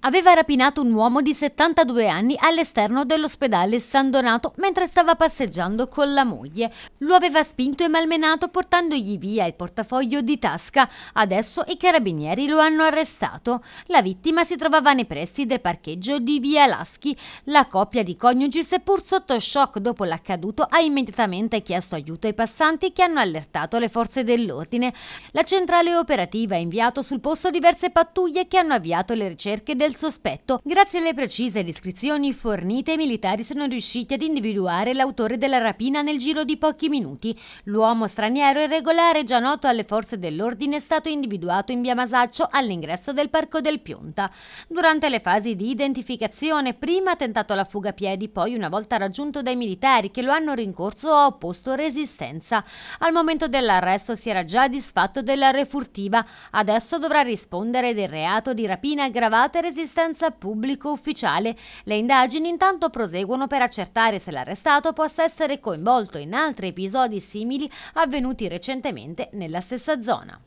Aveva rapinato un uomo di 72 anni all'esterno dell'ospedale San Donato mentre stava passeggiando con la moglie. Lo aveva spinto e malmenato portandogli via il portafoglio di tasca. Adesso i carabinieri lo hanno arrestato. La vittima si trovava nei pressi del parcheggio di Via Laschi. La coppia di coniugi, seppur sotto shock dopo l'accaduto, ha immediatamente chiesto aiuto ai passanti che hanno allertato le forze dell'ordine. La centrale operativa ha inviato sul posto diverse pattuglie che hanno avviato le ricerche del del sospetto. Grazie alle precise descrizioni fornite, i militari sono riusciti ad individuare l'autore della rapina nel giro di pochi minuti. L'uomo straniero irregolare già noto alle forze dell'ordine è stato individuato in via Masaccio all'ingresso del Parco del Pionta. Durante le fasi di identificazione, prima ha tentato la fuga a piedi, poi una volta raggiunto dai militari che lo hanno rincorso ha opposto resistenza. Al momento dell'arresto si era già disfatto della refurtiva, adesso dovrà rispondere del reato di rapina aggravata e resistenza resistenza pubblico ufficiale. Le indagini intanto proseguono per accertare se l'arrestato possa essere coinvolto in altri episodi simili avvenuti recentemente nella stessa zona.